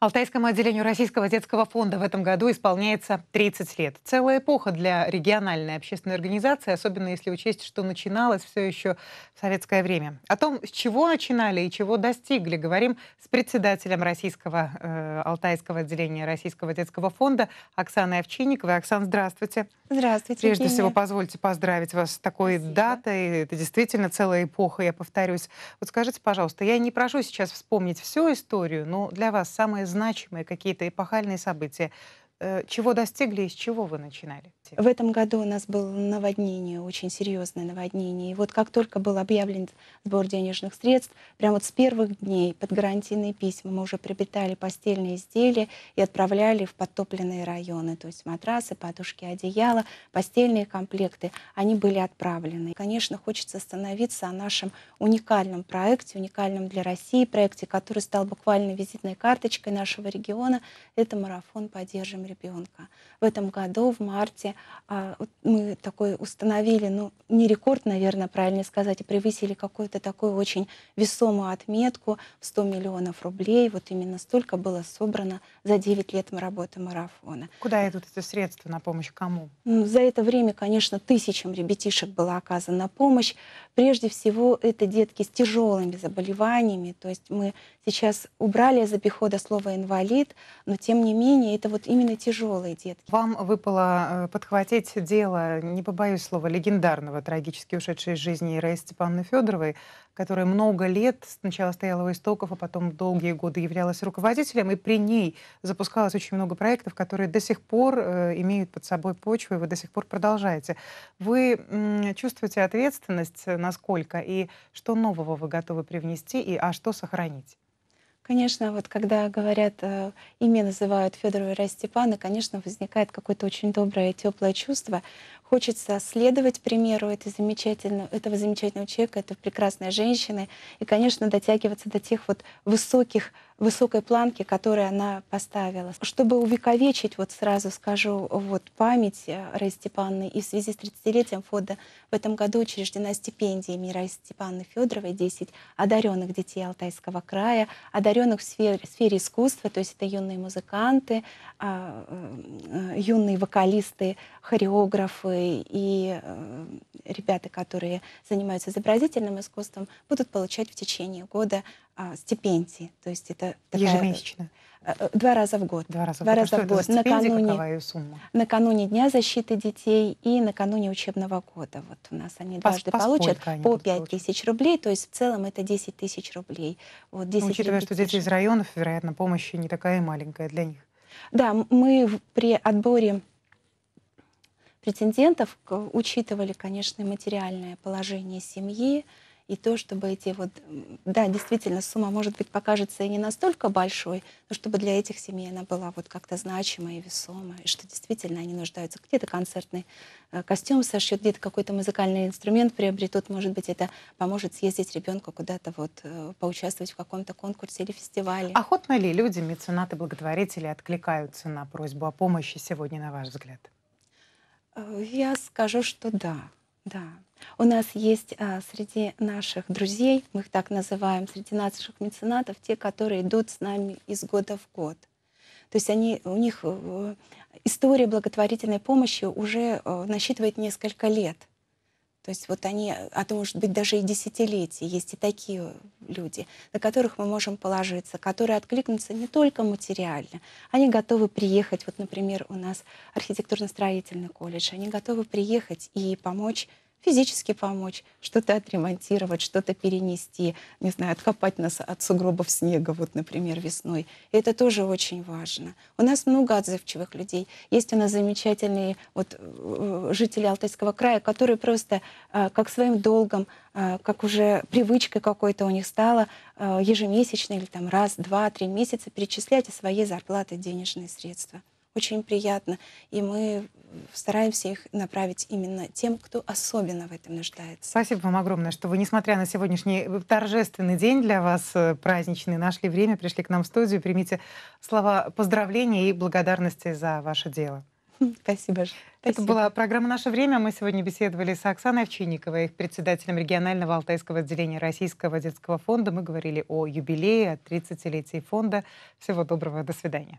Алтайскому отделению Российского детского фонда в этом году исполняется 30 лет. Целая эпоха для региональной общественной организации, особенно если учесть, что начиналось все еще в советское время. О том, с чего начинали и чего достигли, говорим с председателем Российского э, Алтайского отделения Российского детского фонда Оксаной Овчинниковой. Оксан, здравствуйте. Здравствуйте. Прежде Евгения. всего, позвольте поздравить вас с такой Спасибо. датой. Это действительно целая эпоха, я повторюсь. Вот скажите, пожалуйста, я не прошу сейчас вспомнить всю историю, но для вас самое значимые какие-то эпохальные события, Э, чего достигли и с чего вы начинали? В этом году у нас было наводнение, очень серьезное наводнение. И вот как только был объявлен сбор денежных средств, прямо вот с первых дней под гарантийные письма мы уже приобретали постельные изделия и отправляли в подтопленные районы, то есть матрасы, подушки, одеяла, постельные комплекты. Они были отправлены. Конечно, хочется остановиться о нашем уникальном проекте, уникальном для России проекте, который стал буквально визитной карточкой нашего региона. Это марафон «Поддержим ребенка. В этом году, в марте, а, мы такой установили, ну, не рекорд, наверное, правильно сказать, а превысили какую-то такую очень весомую отметку в 100 миллионов рублей. Вот именно столько было собрано за 9 лет работы марафона. Куда идут эти средства, на помощь кому? За это время, конечно, тысячам ребятишек была оказана помощь. Прежде всего, это детки с тяжелыми заболеваниями. То есть мы сейчас убрали из обихода слово «инвалид», но тем не менее, это вот именно тяжелые детки. Вам выпало э, подхватить дело, не побоюсь слова, легендарного, трагически ушедшей из жизни Ираи Степановны Федоровой, которая много лет сначала стояла у истоков, а потом долгие годы являлась руководителем, и при ней запускалось очень много проектов, которые до сих пор э, имеют под собой почву, и вы до сих пор продолжаете. Вы чувствуете ответственность, э, насколько, и что нового вы готовы привнести, и а что сохранить? Конечно, вот когда говорят, э, имя называют Федорова и Степана, конечно, возникает какое-то очень доброе и теплое чувство. Хочется следовать примеру этой замечательного, этого замечательного человека, этой прекрасной женщины, и, конечно, дотягиваться до тех вот высоких высокой планки, которую она поставила. Чтобы увековечить, вот сразу скажу, вот память э, Раи Степановны, и в связи с 30-летием фонда в этом году учреждена стипендия имени Раи Степановны Федоровой 10 одаренных детей Алтайского края, одаренных в сфере, в сфере искусства, то есть это юные музыканты, а, э, юные вокалисты, хореографы и э, ребята, которые занимаются изобразительным искусством, будут получать в течение года а, стипендии. То есть это такая, ежемесячно. Э, э, два раза в год. Два раза, Два раза а в год. Накануне, сумма? накануне Дня защиты детей и накануне учебного года. Вот у нас они по, дважды по получат они по 5 тысяч рублей, то есть в целом это 10 тысяч рублей. Вот 10 ну, учитывая, 000. что дети из районов, вероятно, помощь не такая маленькая для них. Да, мы при отборе претендентов учитывали, конечно, материальное положение семьи, и то, чтобы эти вот, да, действительно, сумма, может быть, покажется и не настолько большой, но чтобы для этих семей она была вот как-то значимой, и весомая, и что действительно они нуждаются. Где-то концертный э, костюм сошьет, где-то какой-то музыкальный инструмент приобретут, может быть, это поможет съездить ребенку куда-то вот э, поучаствовать в каком-то конкурсе или фестивале. Охотно ли люди, меценаты, благотворители откликаются на просьбу о помощи сегодня, на ваш взгляд? Э, я скажу, что да, да. У нас есть а, среди наших друзей, мы их так называем, среди наших меценатов, те, которые идут с нами из года в год. То есть они, у них э, история благотворительной помощи уже э, насчитывает несколько лет. То есть вот они, а то может быть даже и десятилетия, есть и такие люди, на которых мы можем положиться, которые откликнутся не только материально. Они готовы приехать, вот, например, у нас архитектурно-строительный колледж, они готовы приехать и помочь физически помочь, что-то отремонтировать, что-то перенести, не знаю, откопать нас от сугробов снега, вот, например, весной. И это тоже очень важно. У нас много отзывчивых людей. Есть у нас замечательные вот, э, жители Алтайского края, которые просто э, как своим долгом, э, как уже привычкой какой-то у них стало ежемесячно или там раз, два, три месяца перечислять из своей зарплаты денежные средства очень приятно. И мы стараемся их направить именно тем, кто особенно в этом нуждается. Спасибо вам огромное, что вы, несмотря на сегодняшний торжественный день для вас, э, праздничный, нашли время, пришли к нам в студию. Примите слова поздравления и благодарности за ваше дело. Спасибо. Спасибо. Это была программа «Наше время». Мы сегодня беседовали с Оксаной Овчинниковой, председателем регионального алтайского отделения Российского детского фонда. Мы говорили о юбилее, о 30-летии фонда. Всего доброго, до свидания.